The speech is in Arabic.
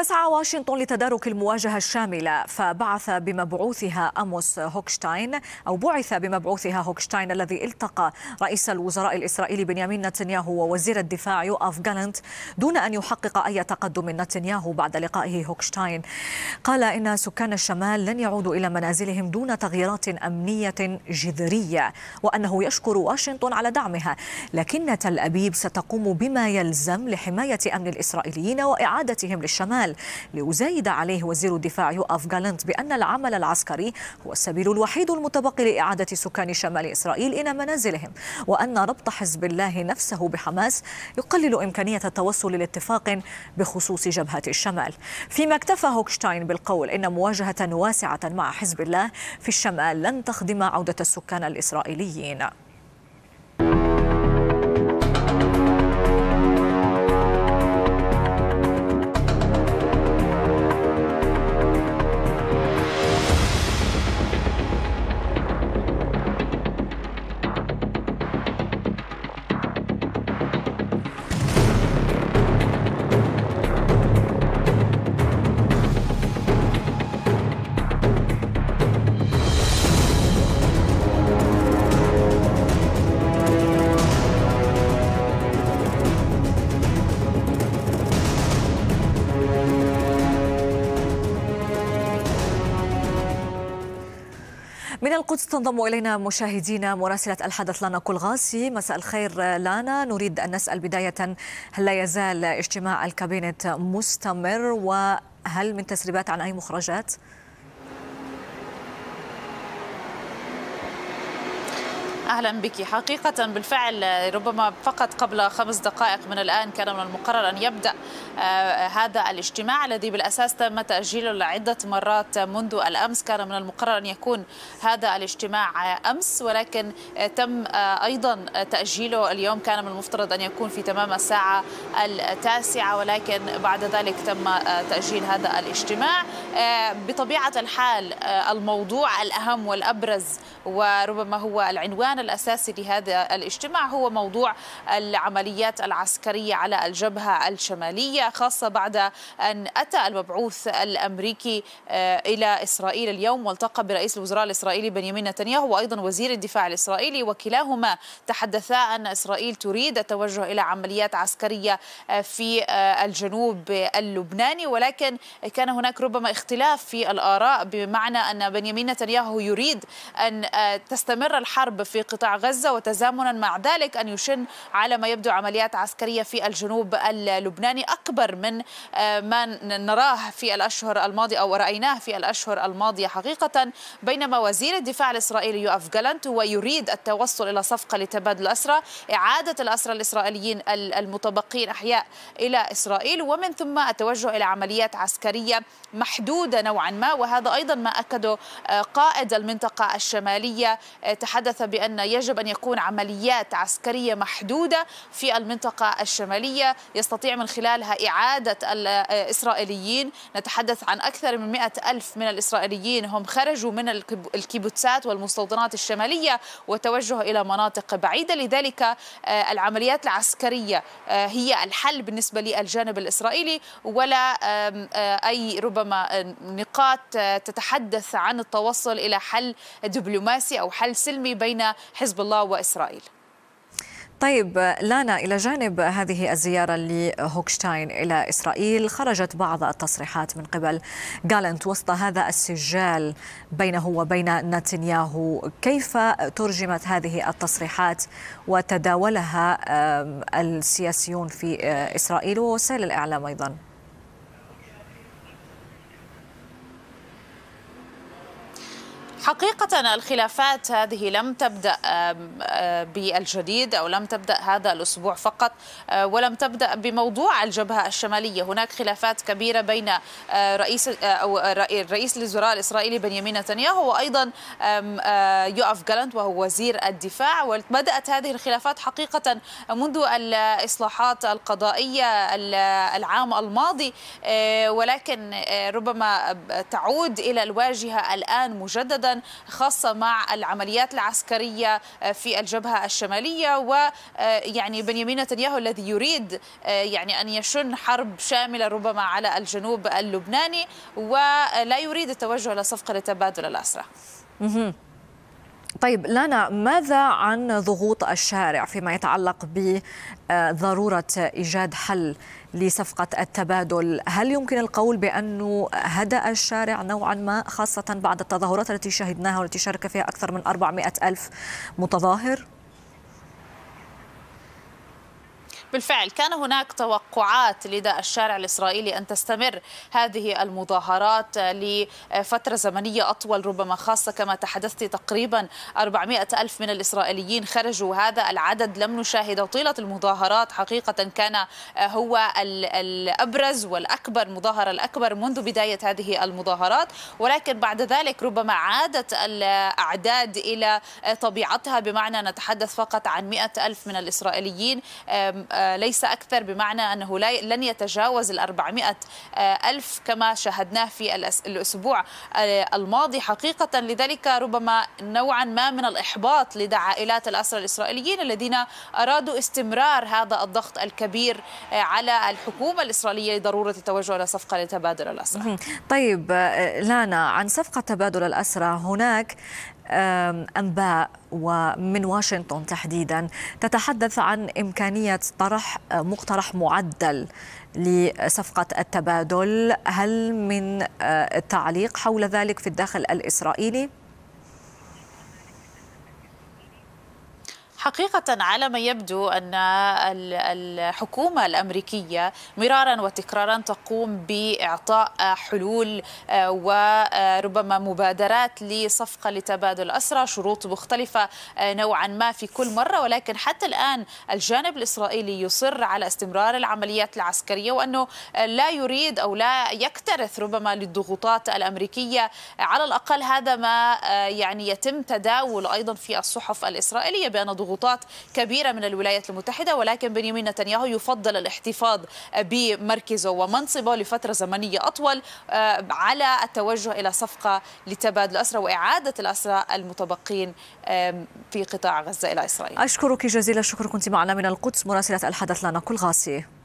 تسعى واشنطن لتدارك المواجهة الشاملة فبعث بمبعوثها أموس هوكشتاين أو بعث بمبعوثها هوكشتاين الذي التقى رئيس الوزراء الإسرائيلي بنيامين نتنياهو ووزير الدفاع يوآف جالنت دون أن يحقق أي تقدم نتنياهو بعد لقائه هوكشتاين قال إن سكان الشمال لن يعودوا إلى منازلهم دون تغييرات أمنية جذرية وأنه يشكر واشنطن على دعمها لكن تل أبيب ستقوم بما يلزم لحماية أمن الإسرائيليين وإعادتهم للشمال الشمال ليزايد عليه وزير الدفاع يؤف جالنت بأن العمل العسكري هو السبيل الوحيد المتبقي لإعادة سكان شمال إسرائيل إلى منازلهم وأن ربط حزب الله نفسه بحماس يقلل إمكانية التوصل لاتفاق بخصوص جبهة الشمال فيما اكتفى هوكشتاين بالقول إن مواجهة واسعة مع حزب الله في الشمال لن تخدم عودة السكان الإسرائيليين من القدس تنضم إلينا مشاهدينا مراسلة الحدث لانا كلغاسي مساء الخير لانا نريد أن نسأل بداية هل لا يزال اجتماع الكابينت مستمر وهل من تسريبات عن أي مخرجات؟ أهلا بك حقيقة بالفعل ربما فقط قبل خمس دقائق من الآن كان من المقرر أن يبدأ آه، هذا الاجتماع الذي بالأساس تم تأجيله عدة مرات منذ الأمس كان من المقرر أن يكون هذا الاجتماع أمس ولكن آه، تم آه، أيضا تأجيله اليوم كان من المفترض أن يكون في تمام الساعة التاسعة ولكن بعد ذلك تم تأجيل هذا الاجتماع بطبيعة الحال الموضوع الأهم والأبرز وربما هو العنوان الأساسي لهذا الاجتماع هو موضوع العمليات العسكرية على الجبهة الشمالية خاصة بعد أن أتى المبعوث الأمريكي آه، إلى إسرائيل اليوم والتقى برئيس الوزراء الإسرائيلي بنيامين نتنياهو وأيضا وزير الدفاع الإسرائيلي وكلاهما تحدثا أن إسرائيل تريد التوجه إلى عمليات عسكرية آه، في آه، الجنوب اللبناني ولكن كان هناك ربما اختلاف في الآراء بمعنى أن بنيامين نتنياهو يريد أن تستمر الحرب في قطاع غزة وتزامنا مع ذلك أن يشن على ما يبدو عمليات عسكرية في الجنوب اللبناني أكبر من آه، ما نراه في الأشهر الماضية أو رأيناه في الأشهر الماضية حقيقة بينما وزير الدفاع الإسرائيلي يؤف جالنت ويريد التوصل إلى صفقة لتبادل الأسرى إعادة الأسرى الإسرائيليين المتبقين أحياء إلى إسرائيل ومن ثم التوجه إلى عمليات عسكرية محدودة نوعا ما وهذا أيضا ما أكده آه، قائد المنطقة الشمالية آه، تحدث بأن يجب أن يكون عمليات عسكرية محدودة في المنطقة الشمالية يستطيع من خلالها إعادة الإسرائيليين نتحدث عن أكثر من مئة ألف من الإسرائيليين هم خرجوا من الكيبوتسات والمستوطنات الشمالية وتوجهوا إلى مناطق بعيدة لذلك آه، العمليات العسكرية آه، هي الحل بالنسبة للجانب الإسرائيلي ولا آه، أي ربما نقاط تتحدث عن التوصل إلى حل دبلوماسي أو حل سلمي بين حزب الله وإسرائيل طيب لانا إلى جانب هذه الزيارة لهوكشتاين إلى إسرائيل خرجت بعض التصريحات من قبل جالنت وسط هذا السجال بينه وبين نتنياهو كيف ترجمت هذه التصريحات وتداولها السياسيون في آه، إسرائيل ووسائل الإعلام أيضاً؟ حقيقة الخلافات هذه لم تبدأ بالجديد أو لم تبدأ هذا الأسبوع فقط آه، ولم تبدأ بموضوع الجبهة الشمالية هناك خلافات كبيرة بين آه، رئيس آه، أو الرئيس الوزراء الإسرائيلي بنيامين نتنياهو وأيضا يوف جالنت وهو وزير الدفاع وبدأت هذه الخلافات حقيقة منذ الإصلاحات القضائية العام الماضي ولكن ربما تعود إلى الواجهة الآن مجددا خاصة مع العمليات العسكرية في الجبهة الشمالية ويعني آه، بنيامين نتنياهو الذي يريد آه، يعني أن يشن حرب شاملة ربما على الجنوب اللبناني ولا آه، يريد التوجه إلى صفقة لتبادل الأسرى. طيب لنا ماذا عن ضغوط الشارع فيما يتعلق بضرورة إيجاد حل لصفقة التبادل هل يمكن القول بأنه هدأ الشارع نوعا ما خاصة بعد التظاهرات التي شهدناها والتي شارك فيها أكثر من 400 ألف متظاهر؟ بالفعل كان هناك توقعات لدى الشارع الإسرائيلي أن تستمر هذه المظاهرات لفترة زمنية أطول ربما خاصة كما تحدثت تقريبا 400 ألف من الإسرائيليين خرجوا هذا العدد لم نشاهده طيلة المظاهرات حقيقة كان هو الأبرز والأكبر المظاهرة الأكبر منذ بداية هذه المظاهرات ولكن بعد ذلك ربما عادت الأعداد إلى طبيعتها بمعنى نتحدث فقط عن 100 ألف من الإسرائيليين ليس أكثر بمعنى أنه لن يتجاوز ال 400 آه، ألف كما شاهدناه في الأسبوع آه، الماضي حقيقة لذلك ربما نوعا ما من الإحباط لدى عائلات الأسرى الإسرائيليين الذين أرادوا استمرار هذا الضغط الكبير آه، على الحكومة الإسرائيلية لضرورة التوجه إلى صفقة لتبادل الأسرى طيب لانا عن صفقة تبادل الأسرى هناك أنباء ومن واشنطن تحديدا تتحدث عن إمكانية طرح مقترح معدل لصفقة التبادل هل من آه، تعليق حول ذلك في الداخل الإسرائيلي؟ حقيقة على ما يبدو أن الحكومة الأمريكية مرارا وتكرارا تقوم بإعطاء حلول آه، وربما مبادرات لصفقة لتبادل أسرى شروط مختلفة آه، نوعا ما في كل مرة ولكن حتى الآن الجانب الإسرائيلي يصر على استمرار العمليات العسكرية وأنه آه، لا يريد أو لا يكترث ربما للضغوطات الأمريكية على الأقل هذا ما يعني يتم تداول أيضا في الصحف الإسرائيلية بأن ضغوط مخطوطات كبيرة من الولايات المتحدة ولكن بنيامين نتنياهو يفضل الاحتفاظ بمركزه ومنصبه لفترة زمنية أطول آه، على التوجه إلى صفقة لتبادل الأسرى وإعادة الأسرى المتبقين في قطاع غزة إلى إسرائيل أشكرك جزيل الشكر كنت معنا من القدس مراسلة الحدث لنا كل غاسي